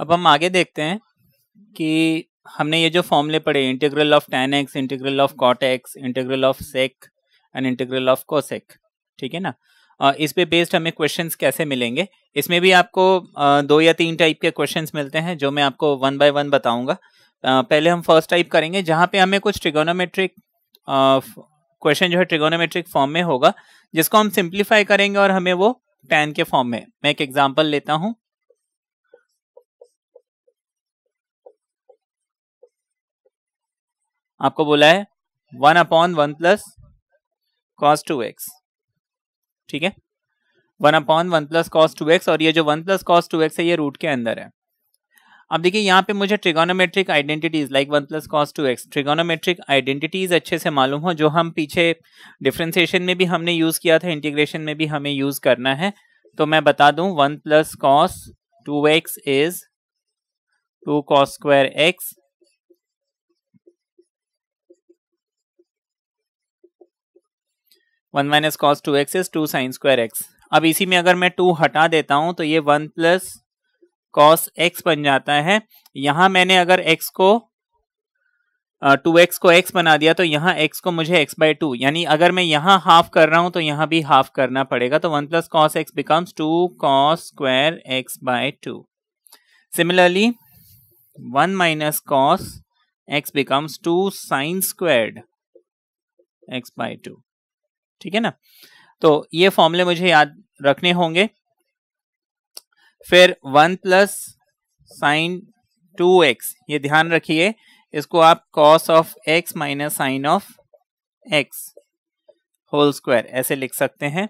अब हम आगे देखते हैं कि हमने ये जो फॉर्मूले पढ़े integral of tan x integral of cot x integral of sec and integral of cosec ठीक है ना इस पे बेस्ड हमें क्वेश्चंस कैसे मिलेंगे इसमें भी आपको दो या तीन टाइप के क्वेश्चंस मिलते हैं जो मैं आपको वन बाय वन बताऊंगा पहले हम फर्स्ट टाइप करेंगे जहाँ पे हमें कुछ ट्रिगोनोमेट्रिक क्वेश्चन जो है ट्रिगोनोमेट्रिक फॉर्म में होगा जिसको हम सिंप्लीफाई करेंगे और हमें वो टेन के फॉर्म में मैं एक एग्जाम्पल लेता हूँ आपको बोला है one upon one plus cos two x ठीक है one upon one plus cos two x और ये जो one plus cos two x है ये रूट के अंदर है अब देखिए यहाँ पे मुझे trigonometric identities like one plus cos two x trigonometric identities अच्छे से मालूम हो जो हम पीछे डिफ्रेंसिएशन में भी हमने यूज़ किया था इंटीग्रेशन में भी हमें यूज़ करना है तो मैं बता दूं one plus cos two x is two cos square x one minus cos two x is two sign square x अब इसी में अगर मैं टू हटा देता हूँ तो ये वन प्लस कॉस एक्स बन जाता है यहाँ मैंने अगर एक्स को टू एक्स को एक्स बना दिया तो यहाँ एक्स को मुझे एक्स बाई टू यानी अगर मैं यहाँ हाफ कर रहा हूँ तो यहाँ भी हाफ करना पड़ेगा तो one plus cos x becomes two cos square x by two similarly one minus cos x becomes two sign square x by two ठीक है ना तो ये फॉर्मूले मुझे याद रखने होंगे फिर one plus sign two x ये ध्यान रखिए इसको आप cos of x minus sine of x whole square ऐसे लिख सकते हैं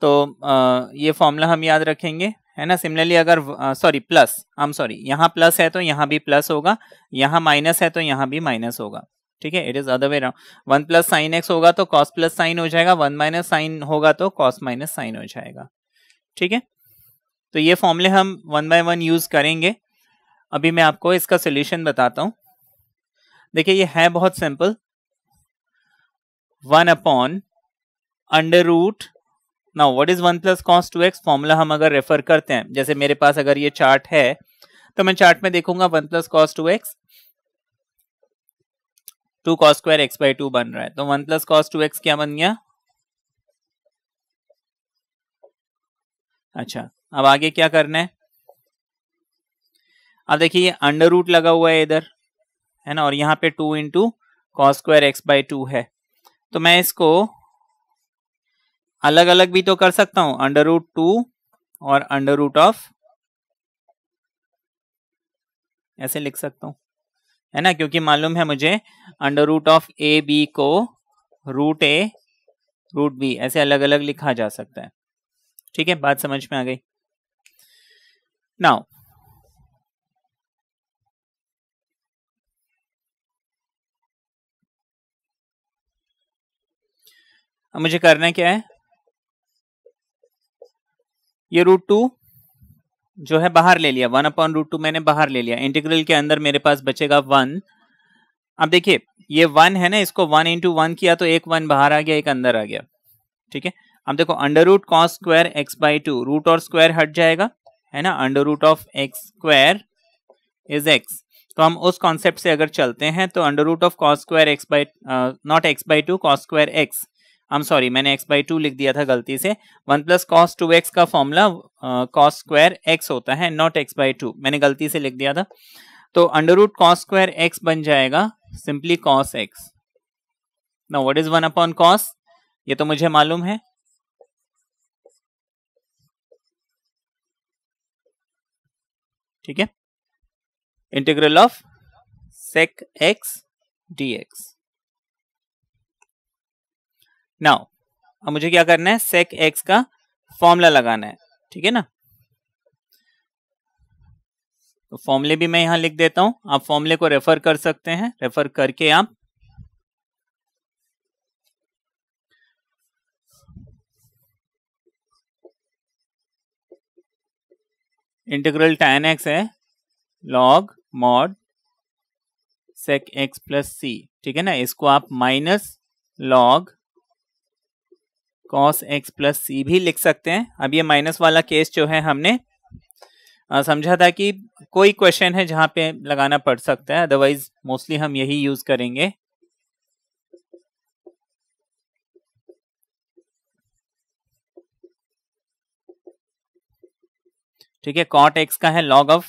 तो आ, ये फॉर्मूला हम याद रखेंगे है ना सिमिलरली अगर sorry plus I am sorry यहाँ प्लस है तो यहाँ भी प्लस होगा यहाँ माइनस है तो यहाँ भी माइनस होगा ठीक है it is other way round one plus sign x होगा तो कॉस प्लस साइन हो जाएगा वन माइनस साइन होगा तो कॉस माइनस साइन हो जाएगा ठीक है तो ये फॉर्मूले हम वन बाय वन यूज करेंगे अभी मैं आपको इसका सोल्यूशन बताता हूं देखिए ये है बहुत simple one upon under root now what is one plus cos two x formula हम अगर रेफर करते हैं जैसे मेरे पास अगर ये चार्ट है तो मैं चार्ट में देखूंगा one plus cos two x two cos square x by two बन रहा है तो one plus cos two x क्या बन गया अच्छा अब आगे क्या करना है अब देखिए अंडर रूट लगा हुआ है इधर है ना और यहां पे two into cos square x by two है तो मैं इसको अलग अलग भी तो कर सकता हूं अंडर रूट टू और अंडर रूट ऑफ ऐसे लिख सकता हूं है ना क्योंकि मालूम है मुझे under root of A B को रूट ए रूट बी ऐसे अलग अलग लिखा जा सकता है ठीक है बात समझ में आ गई नाउ मुझे करना क्या है ये रूट टू जो है बाहर ले लिया वन अपॉन रूट टू मैंने बाहर ले लिया इंटीग्रल के अंदर मेरे पास बचेगा वन अब देखिए ये वन है ना इसको वन इंटू वन किया तो एक वन बाहर आ गया एक अंदर आ गया ठीक है अब देखो under root cos square x by two root और स्क्वायर हट जाएगा है ना under root of x square is x तो हम उस कॉन्सेप्ट से अगर चलते हैं तो under root of cos square x by not x by two cos square x I am sorry मैंने एक्स बाई टू लिख दिया था गलती से one plus cos two x का फॉर्मूला कॉस स्क्वायर एक्स होता है नॉट एक्स बाई टू मैंने गलती से लिख दिया था तो under root cos square x बन जाएगा सिंपली कॉस एक्स ना what is one upon cos ये तो मुझे मालूम है ठीक है integral of sec x d x now अब मुझे क्या करना है सेक एक्स का फॉर्मूला लगाना है ठीक है ना तो फॉर्मूले भी मैं यहां लिख देता हूं आप फॉर्मूले को रेफर कर सकते हैं रेफर करके आप इंटीग्रल टैन एक्स है log mod sec x plus c ठीक है ना इसको आप minus log cos x plus c भी लिख सकते हैं अब ये माइनस वाला केस जो है हमने समझा था कि कोई क्वेश्चन है जहां पे लगाना पड़ सकता है अदरवाइज मोस्टली हम यही यूज करेंगे ठीक है कॉट एक्स का है log of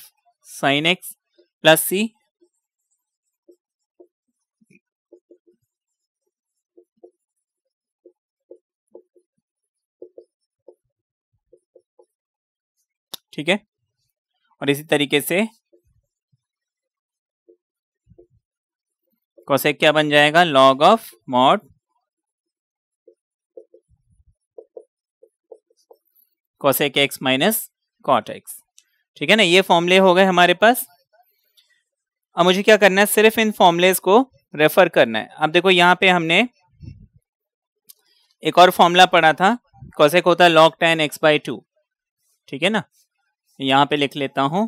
sine x plus c ठीक है और इसी तरीके से कौशेक क्या बन जाएगा log of mod cosec x minus cot x ठीक है ना ये फॉर्मूले हो गए हमारे पास अब मुझे क्या करना है सिर्फ इन फॉर्मूलेज को रेफर करना है अब देखो यहाँ पे हमने एक और फॉर्मूला पढ़ा था कौशेक होता है log tan x by two ठीक है ना यहां पे लिख लेता हूं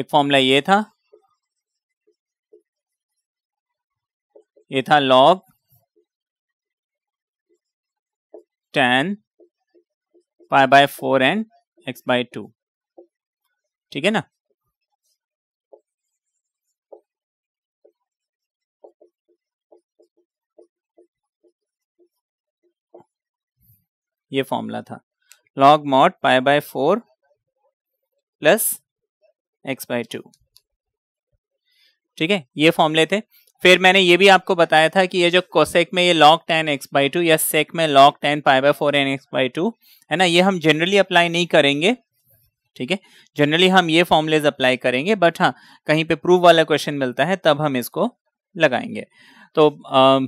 एक फॉर्मूला ये था ये था log tan pi by four and x by two ठीक है ना ये फॉर्मूला था log mod pi by four plus x by two ठीक है ये फॉर्मूले थे फिर मैंने ये भी आपको बताया था कि ये जो कोसेक में ये log tan x by two या सेक में log tan pi by four and x by two है ना ये हम जनरली अप्लाई नहीं करेंगे ठीक है जनरली हम ये फॉर्मूलेज अप्लाई करेंगे बट हाँ कहीं पे प्रूव वाला क्वेश्चन मिलता है तब हम इसको लगाएंगे तो आ,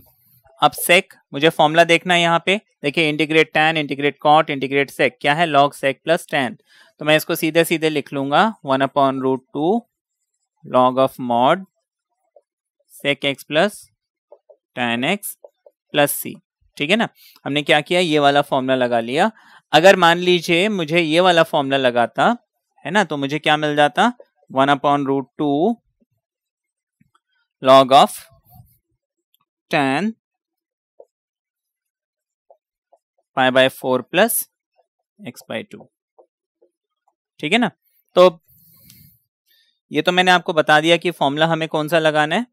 अब सेक मुझे फॉर्मूला देखना है यहाँ पे देखिए integrate tan integrate cot integrate sec क्या है लॉग सेक प्लस टेन तो मैं इसको सीधे सीधे लिख लूंगा one upon root two log of mod sec x plus tan x plus c ठीक है ना हमने क्या किया ये वाला फॉर्मूला लगा लिया अगर मान लीजिए मुझे ये वाला फॉर्मूला लगाता है ना तो मुझे क्या मिल जाता one upon root two log of tan pi by four plus x by two ठीक है ना तो ये तो मैंने आपको बता दिया कि फॉर्मूला हमें कौन सा लगाना है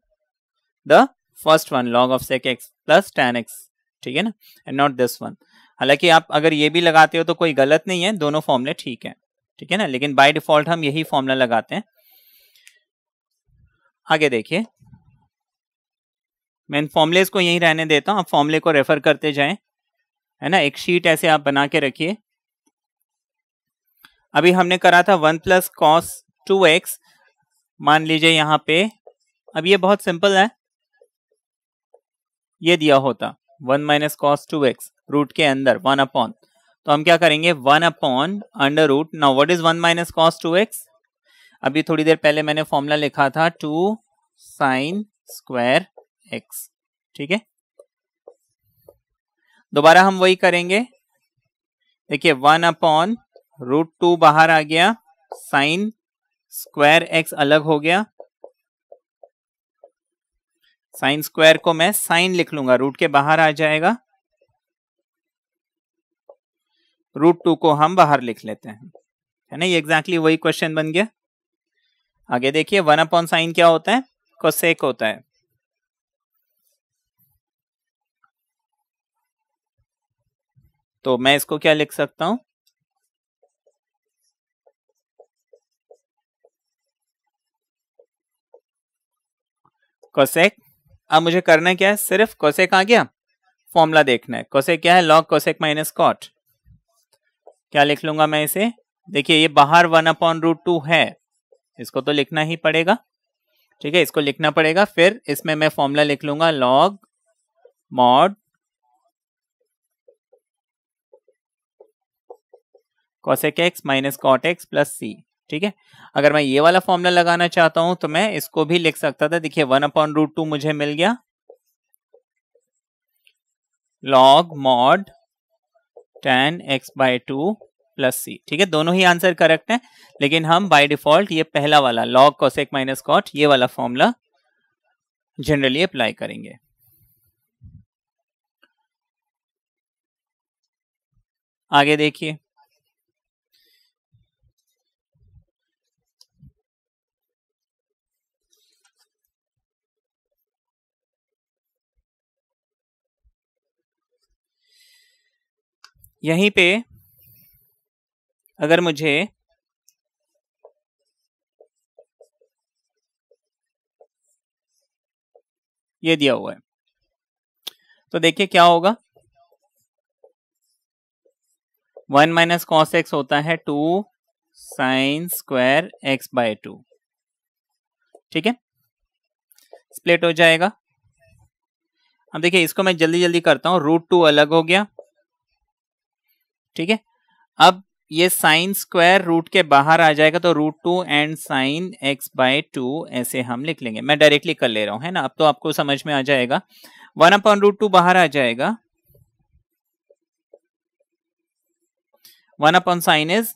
the first one log of sec x plus tan x ठीक है ना एंड नॉट दिस वन हालांकि आप अगर ये भी लगाते हो तो कोई गलत नहीं है दोनों फॉर्मूले ठीक है ठीक है ना लेकिन बाय डिफॉल्ट हम यही फॉर्मूला लगाते हैं आगे देखिए मैं इन फॉर्मुलेज को यही रहने देता हूं आप फॉर्मुले को रेफर करते जाएं है ना एक शीट ऐसे आप बना के रखिए अभी हमने करा था one plus cos two x मान लीजिए यहां पे अब ये बहुत सिंपल है ये दिया होता one minus cos two x root के अंदर वन अपॉन तो हम क्या करेंगे one upon under root now what is one minus cos two x अभी थोड़ी देर पहले मैंने फॉर्मूला लिखा था टू साइन स्क्वायर एक्स ठीक है दोबारा हम वही करेंगे देखिए वन अपॉन रूट टू बाहर आ गया साइन स्क्वायर एक्स अलग हो गया साइन स्क्वायर को मैं साइन लिख लूंगा रूट के बाहर आ जाएगा रूट टू को हम बाहर लिख लेते हैं है ना ये एग्जैक्टली वही क्वेश्चन बन गया आगे देखिए वन अपॉन साइन क्या होता है कोसेक होता है तो मैं इसको क्या लिख सकता हूं कोसेक अब मुझे करना क्या है सिर्फ कोसेक आ गया फॉर्मूला देखना है कोसेक क्या है लॉग कोसेक माइनस कॉट क्या लिख लूंगा मैं इसे देखिए ये बाहर वन अपॉन रूट टू है इसको तो लिखना ही पड़ेगा ठीक है इसको लिखना पड़ेगा फिर इसमें मैं फॉर्मूला लिख लूंगा log mod cosec x minus cot x plus c ठीक है अगर मैं ये वाला फॉर्मूला लगाना चाहता हूं तो मैं इसको भी लिख सकता था देखिए वन अपॉन रूट टू मुझे मिल गया log mod tan x by two plus c ठीक है दोनों ही आंसर करेक्ट है लेकिन हम बाय डिफॉल्ट ये पहला वाला लॉग कॉसेक माइनस कॉट ये वाला फॉर्मूला जनरली अप्लाई करेंगे आगे देखिए यहीं पे अगर मुझे ये दिया हुआ है तो देखिए क्या होगा वन माइनस कॉस एक्स होता है two sign square x by two ठीक है स्प्लिट हो जाएगा अब देखिए इसको मैं जल्दी जल्दी करता हूं रूट टू अलग हो गया ठीक है अब ये साइन स्क्वायर रूट के बाहर आ जाएगा तो root two and sin x by two ऐसे हम लिख लेंगे मैं डायरेक्टली कर ले रहा हूं है ना अब तो आपको समझ में आ जाएगा वन अपॉन रूट टू बाहर आ जाएगा one upon sin is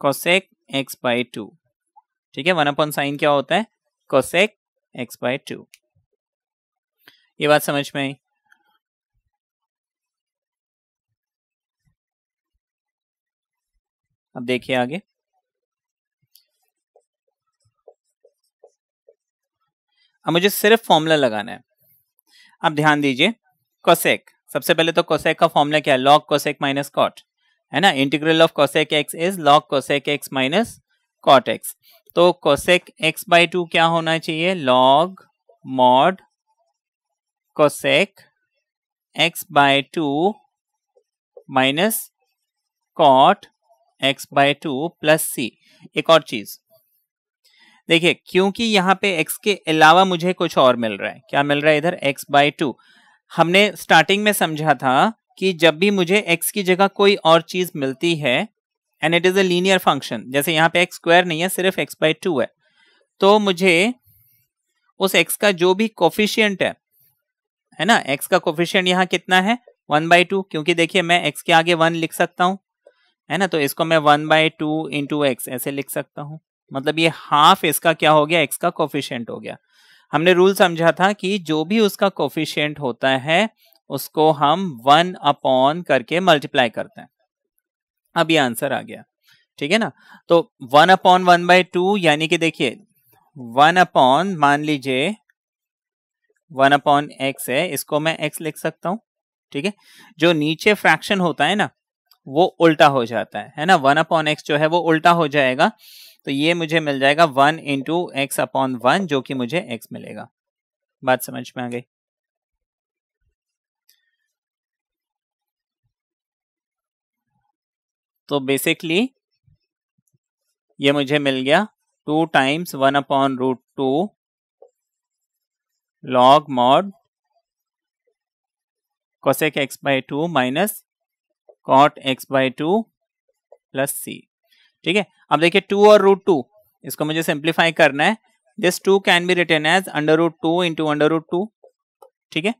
cosec x by two ठीक है वन अपॉन साइन क्या होता है कोसेक एक्स बाय टू ये बात समझ में आई अब देखिए आगे अब मुझे सिर्फ फॉर्मूला लगाना है अब ध्यान दीजिए कोसेक सबसे पहले तो कोसेक का फॉर्मूला क्या है लॉग कोसेक माइनस कॉट है ना integral of cosec x is log cosec x minus cot x तो कोसेक एक्स बाई टू क्या होना चाहिए log mod cosec x by two minus cot x by two plus c एक और चीज देखिए क्योंकि यहाँ पे एक्स के अलावा मुझे कुछ और मिल रहा है क्या मिल रहा है इधर एक्स बाय टू हमने स्टार्टिंग में समझा था कि जब भी मुझे एक्स की जगह कोई और चीज मिलती है and it is a linear function जैसे यहाँ पे एक्स स्क्वायर नहीं है सिर्फ एक्स बाय टू है तो मुझे उस एक्स का जो भी कोफिशियंट है है ना एक्स का कोफिशियंट यहाँ कितना है वन बाई टू क्योंकि देखिए मैं एक्स के आगे वन लिख सकता हूँ है ना तो इसको मैं one by two into x ऐसे लिख सकता हूँ मतलब ये हाफ इसका क्या हो गया एक्स का कोफिशियंट हो गया हमने रूल समझा था कि जो भी उसका कोफिशियंट होता है उसको हम वन अपॉन करके मल्टीप्लाई करते हैं अब ये आंसर आ गया ठीक है ना तो one upon one by two यानी कि देखिए वन अपॉन मान लीजिए वन अपॉन एक्स है इसको मैं एक्स लिख सकता हूं ठीक है जो नीचे फ्रैक्शन होता है ना वो उल्टा हो जाता है है ना वन अपॉन एक्स जो है वो उल्टा हो जाएगा तो ये मुझे मिल जाएगा one into x upon one जो कि मुझे एक्स मिलेगा बात समझ में आ गई तो बेसिकली ये मुझे मिल गया two times one upon root two log mod cosec x by two minus cot x by two plus c ठीक है अब देखिए टू और रूट टू इसको मुझे सिंप्लीफाई करना है this two can be written as under root two into under root two ठीक है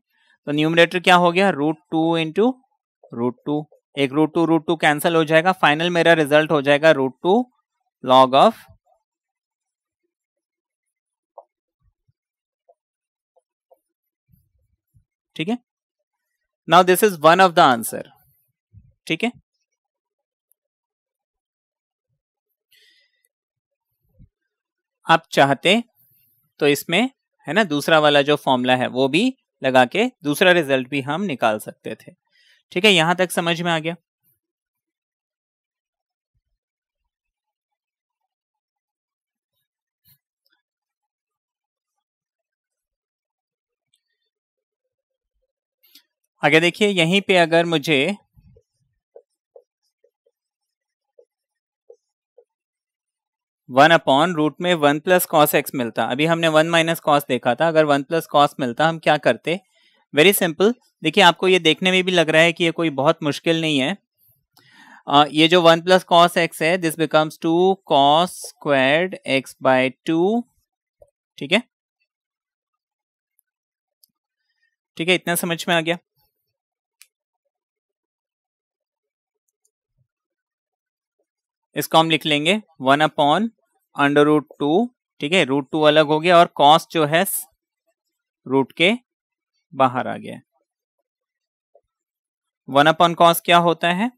तो न्यूमिनेटर क्या हो गया root two into root two एक root two root two cancel हो जाएगा फाइनल मेरा रिजल्ट हो जाएगा रूट टू लॉग ऑफ ठीक है now this is one of the answer ठीक है आप चाहते तो इसमें है ना दूसरा वाला जो फॉर्मूला है वो भी लगा के दूसरा रिजल्ट भी हम निकाल सकते थे ठीक है यहां तक समझ में आ गया आगे देखिए यहीं पे अगर मुझे वन अपॉन रूट में वन प्लस कॉस एक्स मिलता अभी हमने वन माइनस कॉस देखा था अगर वन प्लस कॉस मिलता हम क्या करते वेरी सिंपल देखिए आपको ये देखने में भी लग रहा है कि ये कोई बहुत मुश्किल नहीं है आ, ये जो वन प्लस कॉस एक्स है this becomes two cos squared x by two ठीक है ठीक है इतना समझ में आ गया इसको हम लिख लेंगे one upon under root two ठीक है रूट टू अलग हो गया और कॉस जो है रूट के बाहर आ गया वन अपॉन कॉस क्या होता है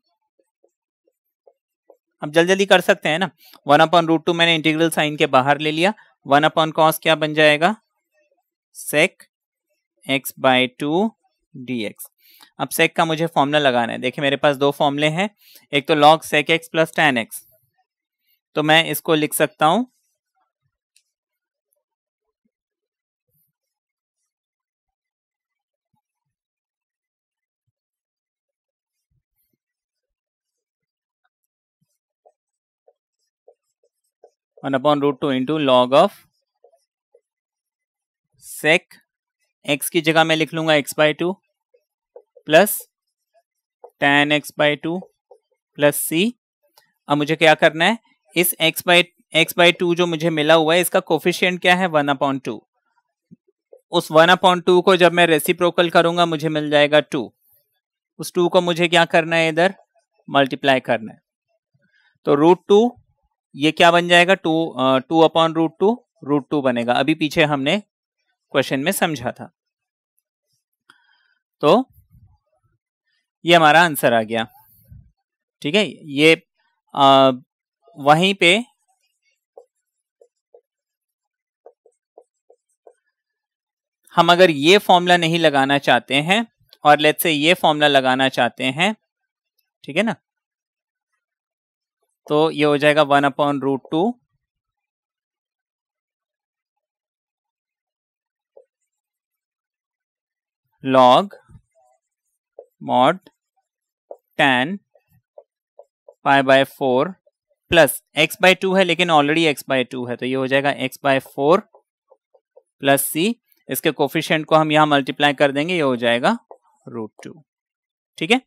अब जल्दी जल्दी कर सकते हैं ना वन अपॉन रूट टू मैंने इंटीग्रल साइन के बाहर ले लिया वन अपॉन कॉस क्या बन जाएगा sec x by two d x अब सेक का मुझे फॉर्मूला लगाना है देखिए मेरे पास दो फॉर्मूले हैं एक तो log sec x plus tan x तो मैं इसको लिख सकता हूं one upon root two into log of sec x की जगह मैं लिख लूंगा x by two plus tan x by two plus c अब मुझे क्या करना है इस x by x by two जो मुझे मिला हुआ है इसका कोफिशियंट क्या है वन अपॉन टू उस वन अपॉन टू को जब मैं रेसिप्रोकल करूंगा मुझे मिल जाएगा टू उस टू को मुझे क्या करना है इधर मल्टीप्लाई करना है तो रूट टू ये क्या बन जाएगा two two upon root two root two बनेगा अभी पीछे हमने क्वेश्चन में समझा था तो ये हमारा आंसर आ गया ठीक है ये आ, वहीं पे हम अगर ये फॉर्मूला नहीं लगाना चाहते हैं और लेट से ये फॉर्मूला लगाना चाहते हैं ठीक है ना तो ये हो जाएगा one upon root two log mod tan five by four plus x by two है लेकिन ऑलरेडी एक्स बाय टू है तो ये हो जाएगा x by four plus c इसके कोफिशियंट को हम यहां मल्टीप्लाई कर देंगे ये हो जाएगा रूट टू ठीक है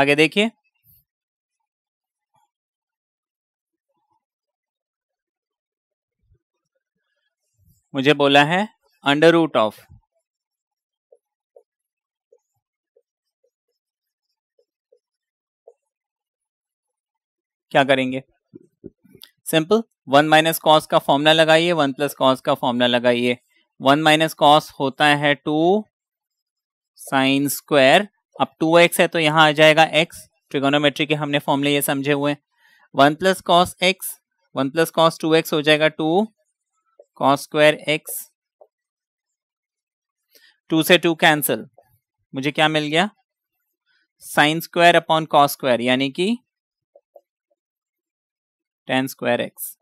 आगे देखिए मुझे बोला है अंडर रूट ऑफ क्या करेंगे सिंपल वन माइनस कॉस का फॉर्मूला लगाइए वन प्लस कॉस का फॉर्मूला लगाइए वन माइनस कॉस होता है टू साइन स्क्वायर अब टू एक्स है तो यहां आ जाएगा एक्स ट्रिगोनोमेट्री के हमने फॉर्मूले ये समझे हुए one plus cos x one plus cos two x हो जाएगा two cos square x two से टू कैंसिल मुझे क्या मिल गया sin square upon cos square यानी कि टेन स्क्वायर एक्स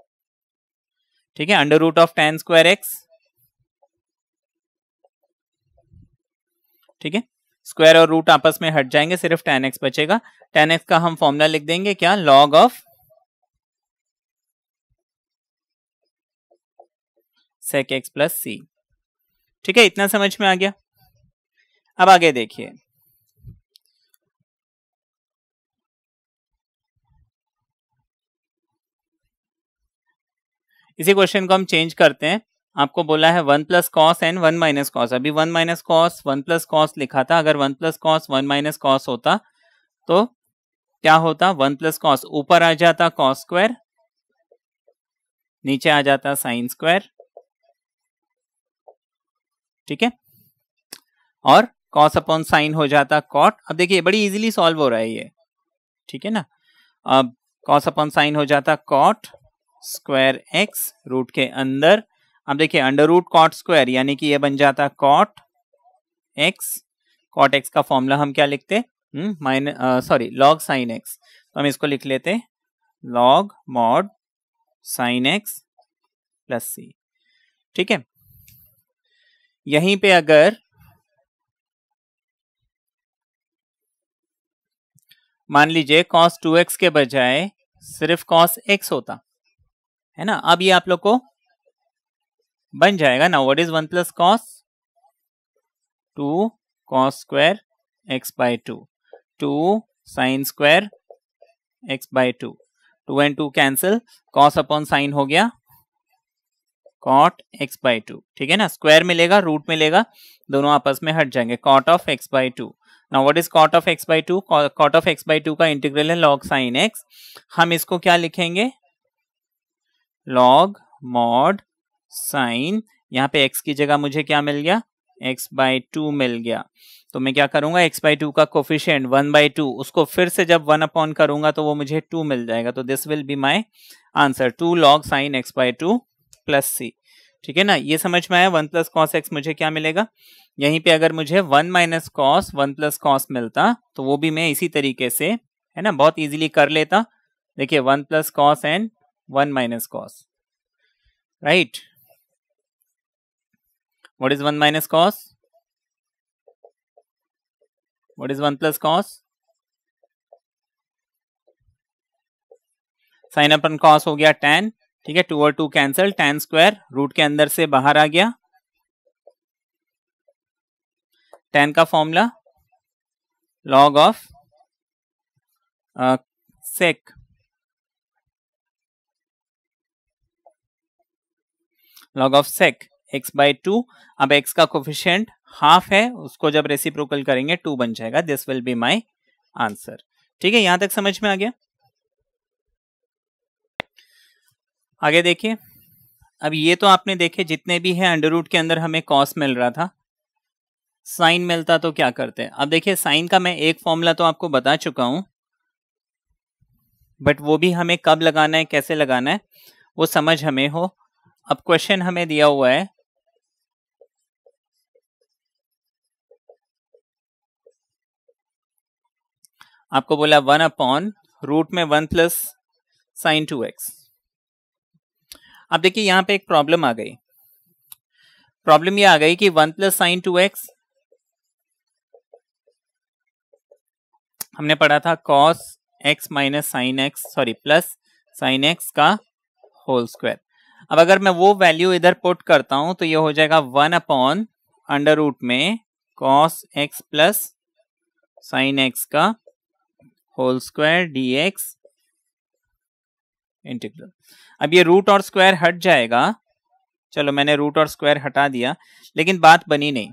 ठीक है under root of tan square x ठीक है स्क्वायर और रूट आपस में हट जाएंगे सिर्फ टेन एक्स बचेगा टेन एक्स का हम फॉर्मूला लिख देंगे क्या log of sec x plus c ठीक है इतना समझ में आ गया अब आगे देखिए इसी क्वेश्चन को हम चेंज करते हैं आपको बोला है one plus cos and one minus cos अभी one minus cos one plus cos लिखा था अगर one plus cos one minus cos होता तो क्या होता वन प्लस कॉस ऊपर आ जाता कॉस स्क्वायर नीचे आ जाता साइन स्क्वायर ठीक है और कॉस अपॉन साइन हो जाता कॉट अब देखिए बड़ी इजीली सॉल्व हो रहा है ये ठीक है ना अब कॉस अपॉन साइन हो जाता कॉट स्क्वायर एक्स रूट के अंदर अब देखिए अंडर रूट कॉट स्क्वायर यानी कि ये बन जाता कॉट एक्स कॉट एक्स का फॉर्मूला हम क्या लिखते माइन सॉरी लॉग साइन एक्स तो हम इसको लिख लेते log mod sin x plus c ठीक है यहीं पे अगर मान लीजिए कॉस टू एक्स के बजाय सिर्फ कॉस एक्स होता है ना अब ये आप लोग को बन जाएगा ना what is one plus cos two cos square x by two two sign square x by two two and two cancel cos upon sin हो गया कॉट एक्स बाय टू ठीक है ना स्क्वायर मिलेगा रूट मिलेगा दोनों आपस में हट जाएंगे cot of x by two now what is cot of x by two cot of x by two का इंटीग्रल है लॉग साइन एक्स हम इसको क्या लिखेंगे लॉग मॉड साइन यहाँ पे एक्स की जगह मुझे क्या मिल गया एक्स बाई टू मिल गया तो मैं क्या करूंगा एक्स बाई टू का कोफिशियंट वन बाई टू उसको फिर से जब वन अपॉन करूंगा तो वो मुझे टू मिल जाएगा तो this will be my answer two log sin x by two plus c ठीक है ना ये समझ में आया वन प्लस कॉस एक्स मुझे क्या मिलेगा यहीं पे अगर मुझे one minus cos one plus cos मिलता तो वो भी मैं इसी तरीके से है ना बहुत इजीली कर लेता देखिए one plus cos and 1 minus cos. Right? What is 1 minus cos? What is 1 plus cos? Sin upon cos हो गया टेन ठीक है टू और two cancel tan square root के अंदर से बाहर आ गया टेन का formula log of sec log of sec x by two अब एक्स का कोफिशियंट हाफ है उसको जब रेसिप्रोकल करेंगे टू बन जाएगा this will be my answer ठीक है यहां तक समझ में आ गया आगे देखिए अब ये तो आपने देखे जितने भी है अंडर रूट के अंदर हमें कॉस मिल रहा था साइन मिलता तो क्या करते हैं अब देखिए साइन का मैं एक फॉर्मूला तो आपको बता चुका हूं बट वो भी हमें कब लगाना है कैसे लगाना है वो समझ हमें हो अब क्वेश्चन हमें दिया हुआ है आपको बोला वन अपॉन रूट में one plus sign two x अब देखिए यहां पे एक प्रॉब्लम आ गई प्रॉब्लम ये आ गई कि one plus sign two x हमने पढ़ा था cos x minus sign x sorry plus sign x का होल स्क्वायर अब अगर मैं वो वैल्यू इधर पुट करता हूं तो ये हो जाएगा वन अपॉन अंडर रूट में cos x plus sign x का whole square d x integral अब ये रूट और स्क्वायर हट जाएगा चलो मैंने रूट और स्क्वायर हटा दिया लेकिन बात बनी नहीं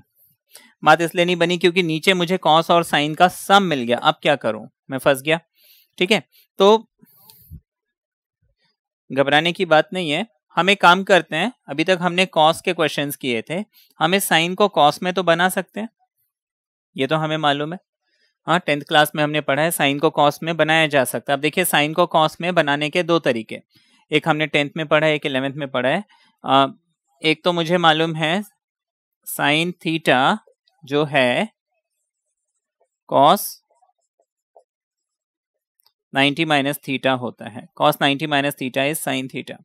बात इसलिए नहीं बनी क्योंकि नीचे मुझे कॉस और साइन का सम मिल गया अब क्या करूं मैं फंस गया ठीक है तो घबराने की बात नहीं है हम एक काम करते हैं अभी तक हमने कॉस के क्वेश्चन किए थे हम इस साइन को कॉस में तो बना सकते हैं ये तो हमें मालूम है हाँ टेंथ क्लास में हमने पढ़ा है साइन को कॉस में बनाया जा सकता है अब देखिए साइन को कॉस में बनाने के दो तरीके एक हमने टेंथ में पढ़ा है एक इलेवेंथ में पढ़ा है आ, एक तो मुझे मालूम है साइन थीटा जो है कॉस 90 माइनस थीटा होता है cos 90 minus theta is sin theta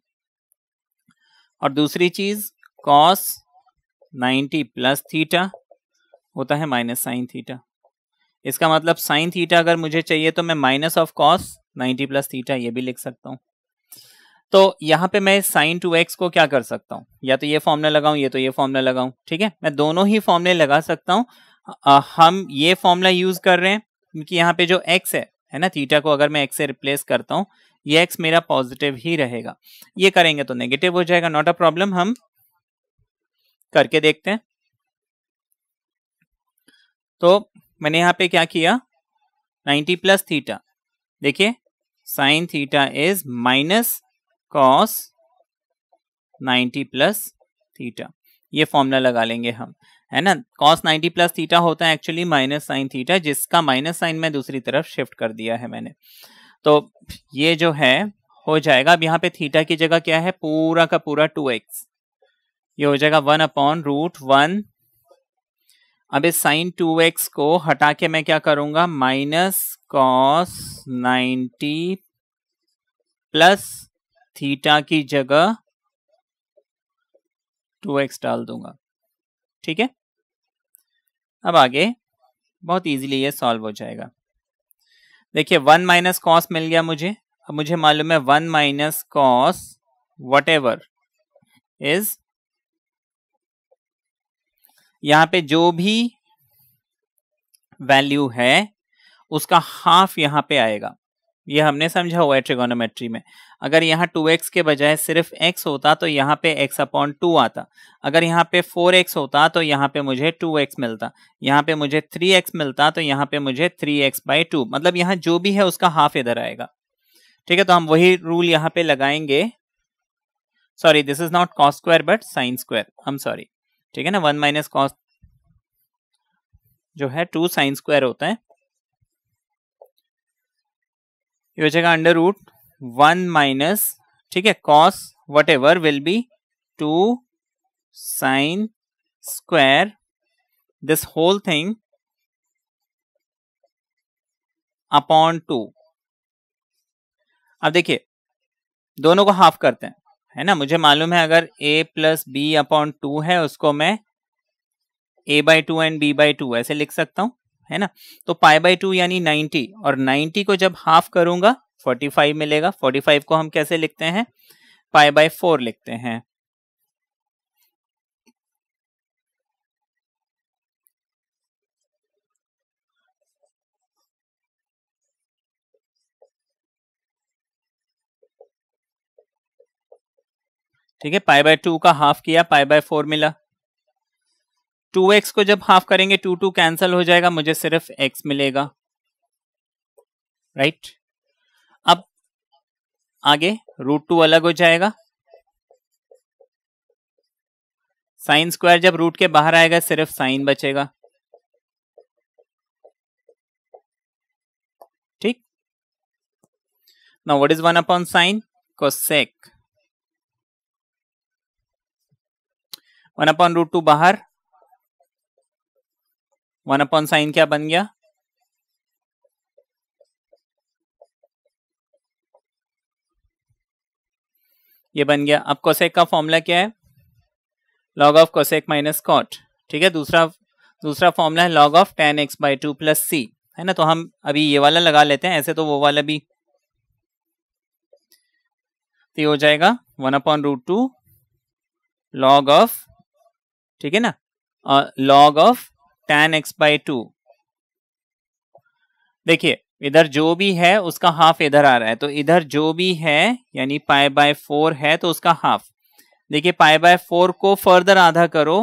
और दूसरी चीज कॉस 90 प्लस थीटा होता है माइनस साइन थीटा इसका मतलब साइन थीटा अगर मुझे चाहिए तो मैं minus of cos 90 plus theta ये भी लिख सकता हूँ तो यहाँ पे मैं साइन टू एक्स को क्या कर सकता हूँ या तो ये फॉर्मला लगाऊं ये तो ये फॉर्मला लगाऊं ठीक है मैं दोनों ही फॉर्मले लगा सकता हूँ हम ये फॉर्मला यूज कर रहे हैं क्योंकि यहाँ पे जो एक्स है है ना थीटा को अगर मैं एक्स से रिप्लेस करता हूँ ये एक्स मेरा पॉजिटिव ही रहेगा ये करेंगे तो नेगेटिव हो जाएगा नॉट अ प्रॉब्लम हम करके देखते हैं तो मैंने यहाँ पे क्या किया 90 प्लस थीटा देखिए sin theta is minus cos 90 plus theta ये फॉर्मूला लगा लेंगे हम है ना कॉस 90 प्लस थीटा होता है एक्चुअली माइनस साइन थीटा जिसका माइनस साइन में दूसरी तरफ शिफ्ट कर दिया है मैंने तो ये जो है हो जाएगा अब यहाँ पे थीटा की जगह क्या है पूरा का पूरा टू एक्स ये हो जाएगा वन अपॉन रूट वन अब इस साइन टू एक्स को हटा के मैं क्या करूंगा minus cos ninety plus theta की जगह टू एक्स डाल दूंगा ठीक है अब आगे बहुत इजीली ये सॉल्व हो जाएगा देखिए वन माइनस कॉस मिल गया मुझे अब मुझे मालूम है one minus cos whatever is यहां पे जो भी वैल्यू है उसका हाफ यहां पे आएगा ये हमने समझा हुआ है ट्रिगोनोमेट्री में अगर यहाँ टू एक्स के बजाय सिर्फ एक्स होता तो यहाँ पे एक्स अपॉन टू आता अगर यहाँ पे फोर एक्स होता तो यहाँ पे मुझे टू एक्स मिलता यहाँ पे मुझे थ्री एक्स मिलता तो यहाँ पे मुझे थ्री एक्स बाई टू मतलब यहाँ जो भी है उसका हाफ इधर आएगा ठीक है तो हम वही रूल यहाँ पे लगाएंगे sorry this is not cos square but sin square हम सॉरी ठीक है ना वन माइनस कॉस जो है टू साइन स्क्वायर होता है ये हो जाएगा अंडर रूट वन माइनस ठीक है cos whatever will be two sign square this whole thing upon two अब देखिए दोनों को हाफ करते हैं है ना मुझे मालूम है अगर a plus b upon two है उसको मैं a by two and b by two ऐसे लिख सकता हूं है ना तो पाई बाई टू यानी 90 और 90 को जब हाफ करूंगा 45 मिलेगा 45 को हम कैसे लिखते हैं पाई बाई फोर लिखते हैं ठीक है पाई बाय टू का हाफ किया पाई बाय फोर मिला टू एक्स को जब हाफ करेंगे टू टू कैंसिल हो जाएगा मुझे सिर्फ एक्स मिलेगा राइट right? अब आगे रूट टू अलग हो जाएगा साइन स्क्वायर जब रूट के बाहर आएगा सिर्फ साइन बचेगा ठीक ना what is one upon sin cosec one upon root two बाहर वन अपॉन साइन क्या बन गया ये बन गया अब कोसेक का फॉर्मूला क्या है log of cosec minus cot ठीक है दूसरा दूसरा फॉर्मूला है log of tan x by two plus c है ना तो हम अभी ये वाला लगा लेते हैं ऐसे तो वो वाला भी तो ये हो जाएगा one upon root two log of ठीक है ना log of tan x by two देखिए इधर जो भी है उसका हाफ इधर आ रहा है तो इधर जो भी है यानी पाए बाय फोर है तो उसका हाफ देखिए पाई बाय फोर को फर्दर आधा करो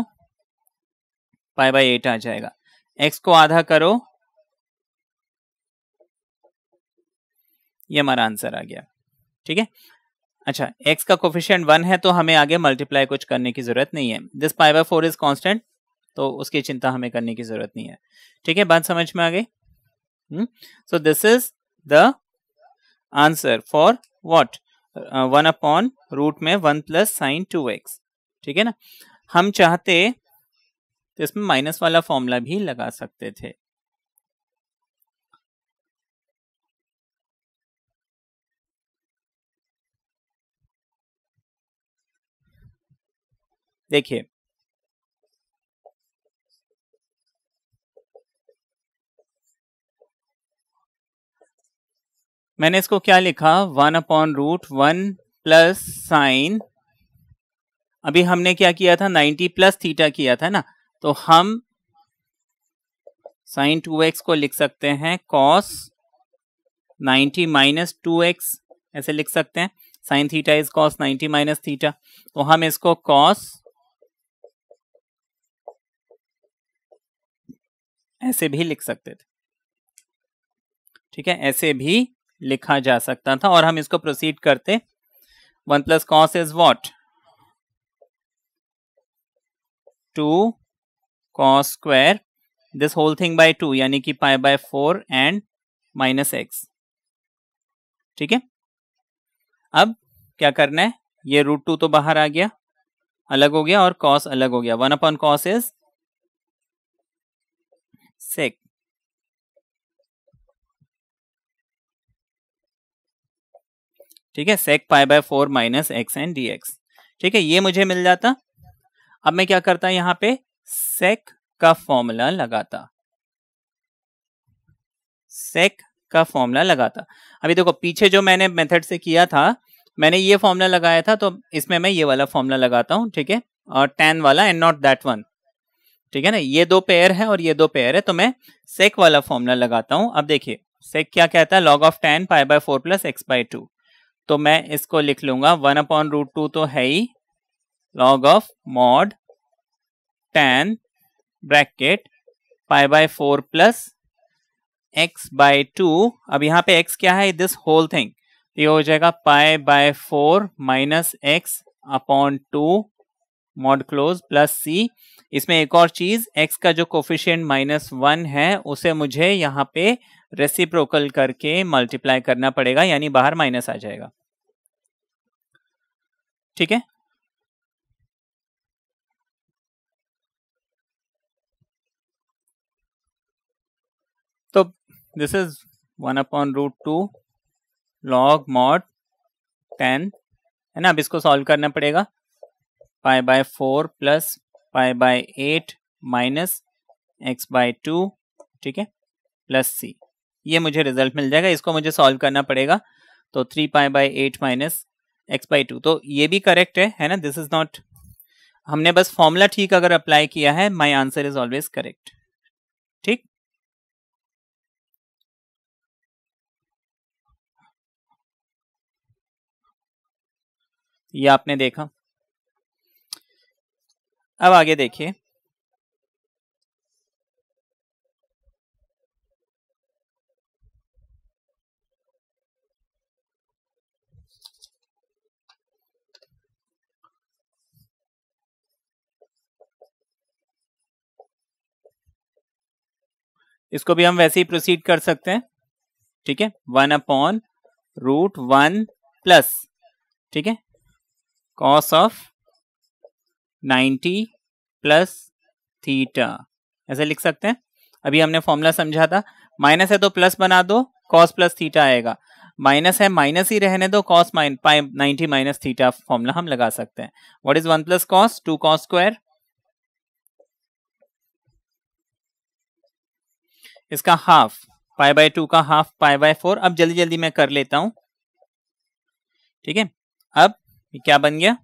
पाई बाय एट आ जाएगा एक्स को आधा करो ये हमारा आंसर आ गया ठीक है अच्छा एक्स का कोफिशियंट वन है तो हमें आगे मल्टीप्लाई कुछ करने की जरूरत नहीं है this pi by four is constant तो उसकी चिंता हमें करने की जरूरत नहीं है ठीक है बात समझ में आ गई so this is the answer for what one upon root में one plus sign two x ठीक है ना हम चाहते तो इसमें माइनस वाला फॉर्मूला भी लगा सकते थे देखिए मैंने इसको क्या लिखा one upon root one plus sine अभी हमने क्या किया था 90 प्लस थीटा किया था ना तो हम साइन टू एक्स को लिख सकते हैं कॉस 90 माइनस टू एक्स ऐसे लिख सकते हैं sine theta is cos 90 minus theta तो हम इसको कॉस ऐसे भी लिख सकते थे ठीक है ऐसे भी लिखा जा सकता था और हम इसको प्रोसीड करते one plus cos is what two cos square this whole thing by two यानी कि pi by four and minus x ठीक है अब क्या करना है ये रूट टू तो बाहर आ गया अलग हो गया और कॉस अलग हो गया one upon cos is sec ठीक है sec pi by four minus x n d x ठीक है ये मुझे मिल जाता अब मैं क्या करता यहाँ पे सेक का फॉर्मूला लगाता सेक का फॉर्मूला लगाता अभी देखो पीछे जो मैंने मेथड से किया था मैंने ये फॉर्मूला लगाया था तो इसमें मैं ये वाला फॉर्मूला लगाता हूं ठीक है और टेन वाला एंड नॉट दैट वन ठीक है ना ये दो पेयर है और ये दो पेयर है तो मैं सेक वाला फॉर्मूला लगाता हूं अब देखिए सेक क्या कहता है log of tan pi by four plus x by two तो मैं इसको लिख लूंगा वन अपॉन रूट टू तो है ही log of mod tan bracket pi by four plus x by two अब यहाँ पे एक्स क्या है दिस होल थिंग ये हो जाएगा pi by four minus x upon two mod close plus c इसमें एक और चीज एक्स का जो कोफिशियंट माइनस वन है उसे मुझे यहाँ पे रेसिप्रोकल करके मल्टीप्लाई करना पड़ेगा यानी बाहर माइनस आ जाएगा ठीक है तो this is one upon root two log mod tan है ना अब इसको सॉल्व करना पड़ेगा pi by four plus pi by eight minus x by two ठीक है प्लस सी ये मुझे रिजल्ट मिल जाएगा इसको मुझे सॉल्व करना पड़ेगा तो three pi by eight minus x by two तो ये भी करेक्ट है है ना दिस इज नॉट हमने बस फॉर्मूला ठीक अगर अप्लाई किया है my answer is always correct ठीक ये आपने देखा अब आगे देखिए इसको भी हम वैसे ही प्रोसीड कर सकते हैं ठीक है one upon root one plus ठीक है cos of ninety plus theta ऐसे लिख सकते हैं अभी हमने फॉर्मूला समझा था माइनस है तो प्लस बना दो कॉस प्लस थीटा आएगा माइनस है माइनस ही रहने दो cos minus ninety minus theta formula हम लगा सकते हैं what is one plus cos two cos square इसका हाफ पाई बाय टू का हाफ पाई बाय फोर अब जल्दी जल्दी मैं कर लेता हूं ठीक है अब क्या बन गया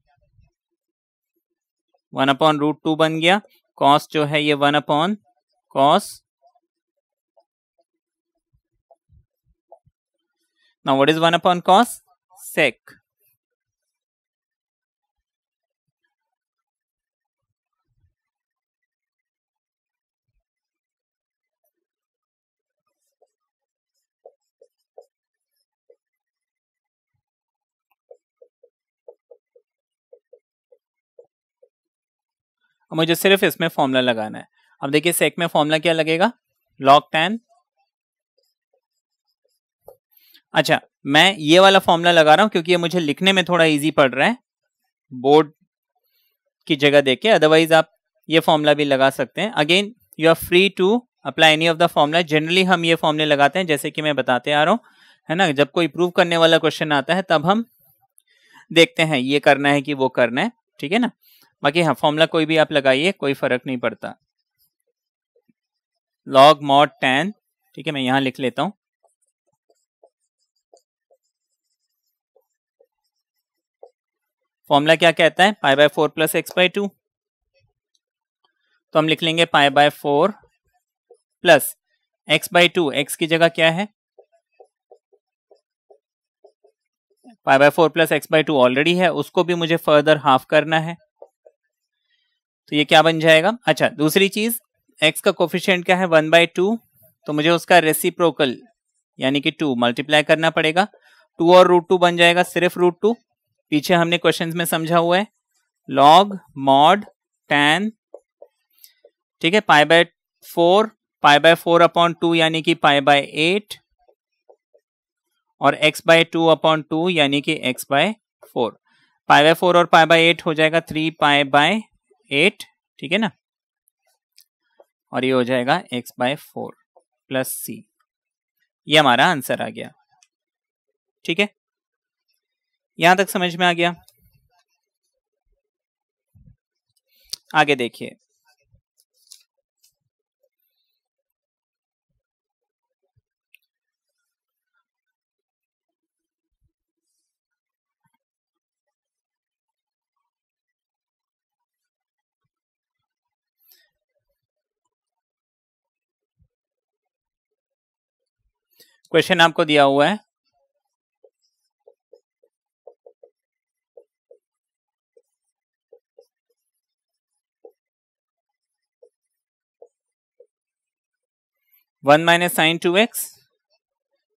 वन अपॉन रूट टू बन गया कॉस जो है ये one upon cos now what is one upon cos sec और मुझे सिर्फ इसमें फॉर्मूला लगाना है अब देखिए सेक में फॉर्मूला क्या लगेगा लॉग टेन अच्छा मैं ये वाला फॉर्मूला लगा रहा हूं क्योंकि ये मुझे लिखने में थोड़ा इजी पड़ रहा है बोर्ड की जगह देख के अदरवाइज आप ये फॉर्मूला भी लगा सकते हैं again you are free to apply any of the formula generally हम ये फॉर्मूले लगाते हैं जैसे कि मैं बताते आ रहा हूं है ना जब कोई प्रूव करने वाला क्वेश्चन आता है तब हम देखते हैं ये करना है कि वो करना है ठीक है ना बाकी हाँ फॉर्मूला कोई भी आप लगाइए कोई फर्क नहीं पड़ता लॉग मॉड टेन ठीक है मैं यहां लिख लेता हूं फॉर्मूला क्या कहता है pi by four plus x by two तो हम लिख लेंगे pi by four plus x by two x की जगह क्या है pi by four plus x by two already है उसको भी मुझे फर्दर हाफ करना है तो ये क्या बन जाएगा अच्छा दूसरी चीज एक्स का कोफिशियंट क्या है वन बाय टू तो मुझे उसका रेसिप्रोकल यानी कि टू मल्टीप्लाई करना पड़ेगा टू और रूट टू बन जाएगा सिर्फ रूट टू पीछे हमने क्वेश्चन में समझा हुआ है लॉग मॉड टेन ठीक है pi by four pi by four upon two यानी कि पाई बाय एट और x by two upon two यानी कि x by four pi by four और पाई बाय एट हो जाएगा थ्री पाई बाय एट ठीक है ना और ये हो जाएगा x by four plus c ये हमारा आंसर आ गया ठीक है यहां तक समझ में आ गया आगे देखिए क्वेश्चन आपको दिया हुआ है one minus sine two x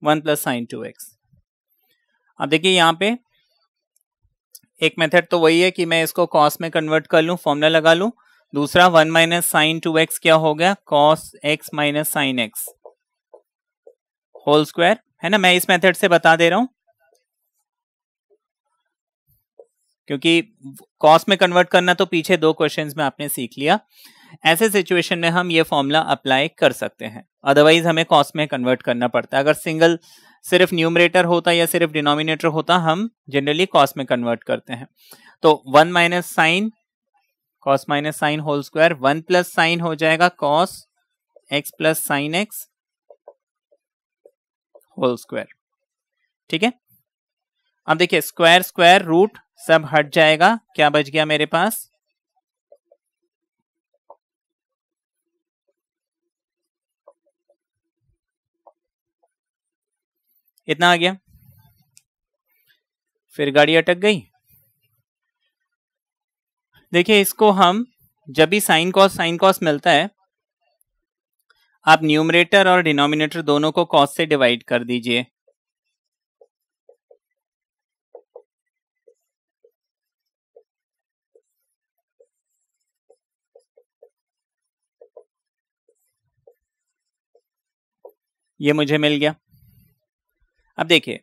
one plus sign two x अब देखिए यहां पे एक मेथड तो वही है कि मैं इसको कॉस में कन्वर्ट कर लू फॉर्मूला लगा लू दूसरा one minus sine two x क्या हो गया cos x minus sign x whole square है ना मैं इस मेथड से बता दे रहा हूं क्योंकि कॉस में कन्वर्ट करना तो पीछे दो क्वेश्चंस में आपने सीख लिया ऐसे सिचुएशन में हम ये फॉर्मूला अप्लाई कर सकते हैं अदरवाइज हमें कॉस में कन्वर्ट करना पड़ता है अगर सिंगल सिर्फ न्यूमरेटर होता या सिर्फ डिनोमिनेटर होता हम जनरली कॉस में कन्वर्ट करते हैं तो one minus sine cos minus sine whole square one plus sine हो जाएगा cos x plus sign x whole square ठीक है अब देखिए स्क्वायर स्क्वायर रूट सब हट जाएगा क्या बच गया मेरे पास इतना आ गया फिर गाड़ी अटक गई देखिए इसको हम जब भी साइन कॉस साइन कॉस मिलता है आप न्यूमरेटर और डिनोमिनेटर दोनों को कॉस से डिवाइड कर दीजिए ये मुझे मिल गया अब देखिए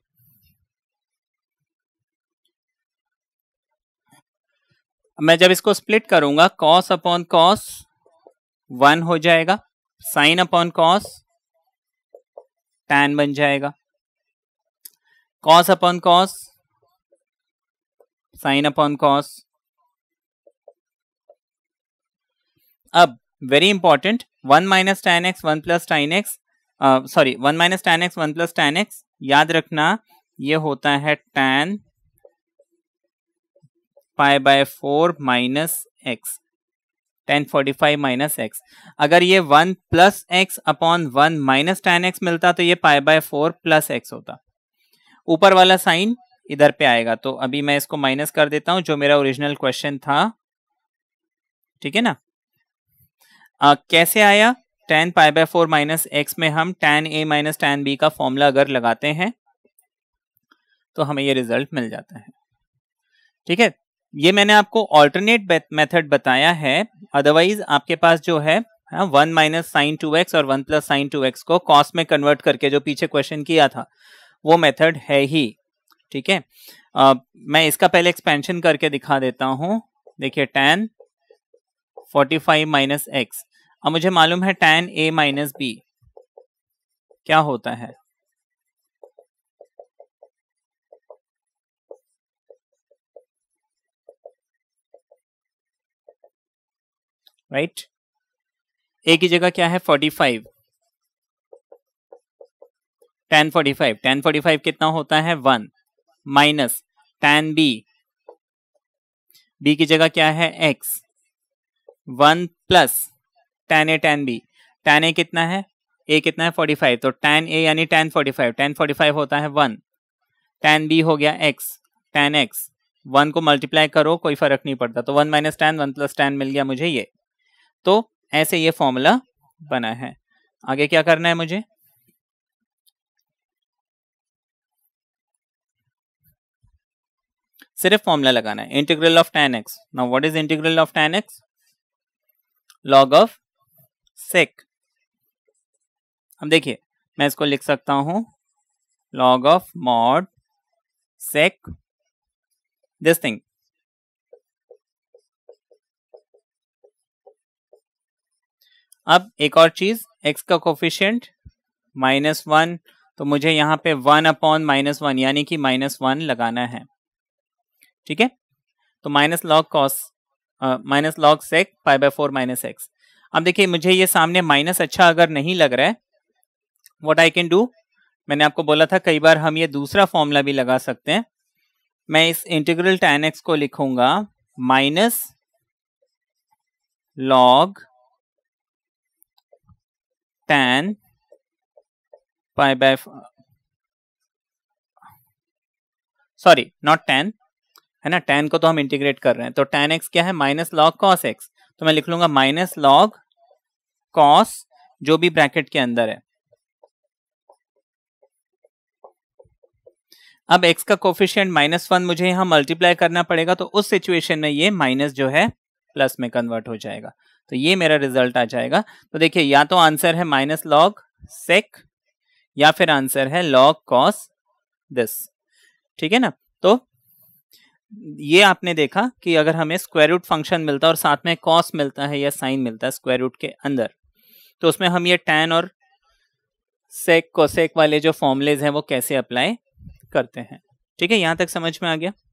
मैं जब इसको स्प्लिट करूंगा कॉस अपॉन कॉस वन हो जाएगा साइन अपॉन कॉस टैन बन जाएगा cos upon cos sine upon cos अब very important one minus tan x one plus tan x sorry one minus tan x one plus tan x याद रखना ये होता है tan pi by four minus x tan forty five minus x अगर ये one plus x upon one minus tan x मिलता तो ये pi by four plus x होता ऊपर वाला साइन इधर पे आएगा तो अभी मैं इसको माइनस कर देता हूं जो मेरा ओरिजिनल क्वेश्चन था ठीक है ना आ, कैसे आया tan pi by four minus x में हम tan A minus tan B का फॉर्मूला अगर लगाते हैं तो हमें ये रिजल्ट मिल जाता है ठीक है ये मैंने आपको ऑल्टरनेट मेथड बताया है अदरवाइज आपके पास जो है one minus sine two x और one plus sign two x को कॉस में कन्वर्ट करके जो पीछे क्वेश्चन किया था वो मेथड है ही ठीक है मैं इसका पहले एक्सपेंशन करके दिखा देता हूं देखिए tan forty five minus x अब मुझे मालूम है टेन ए माइनस बी क्या होता है राइट ए की जगह क्या है forty five tan forty five tan forty five कितना होता है one minus tan B B की जगह क्या है x one plus tan A tan B tan A कितना है ए कितना है फोर्टी फाइव तो टेन ए यानी tan forty five tan forty five होता है वन टेन बी हो गया एक्स टेन एक्स वन को मल्टीप्लाई करो कोई फर्क नहीं पड़ता तो one minus tan one plus tan मिल गया मुझे ये तो ऐसे ये फॉर्मूला बना है आगे क्या करना है मुझे सिर्फ फॉर्मूला लगाना है integral of tan x now what is integral of tan x log of sec अब देखिए मैं इसको लिख सकता हूं log of mod sec this thing अब एक और चीज एक्स का कोफिशियंट माइनस वन तो मुझे यहां पे वन अपॉन माइनस वन यानी कि माइनस वन लगाना है ठीक है तो minus log cos minus log sec five by four minus x अब देखिए मुझे ये सामने माइनस अच्छा अगर नहीं लग रहा है वॉट आई कैन डू मैंने आपको बोला था कई बार हम ये दूसरा फॉर्मूला भी लगा सकते हैं मैं इस इंटीग्रल टेन एक्स को लिखूंगा minus log tan pi by sorry not tan है ना tan को तो हम इंटीग्रेट कर रहे हैं तो tan x क्या है माइनस लॉग कॉस एक्स तो मैं लिख लूंगा माइनस लॉग कॉस जो भी ब्रैकेट के अंदर है अब x का कोफिशियंट माइनस वन मुझे यहां मल्टीप्लाई करना पड़ेगा तो उस सिचुएशन में ये माइनस जो है प्लस में कन्वर्ट हो जाएगा तो ये मेरा रिजल्ट आ जाएगा तो देखिए या तो आंसर है माइनस लॉग सेक या फिर आंसर है लॉग कॉस दिस ठीक है ना तो ये आपने देखा कि अगर हमें स्क्वायर रूट फंक्शन मिलता है और साथ में कॉस मिलता है या साइन मिलता है स्क्वायर रूट के अंदर तो उसमें हम ये टेन और सेक कोसेक वाले जो फॉर्मुलेज हैं वो कैसे अप्लाई करते हैं ठीक है यहां तक समझ में आ गया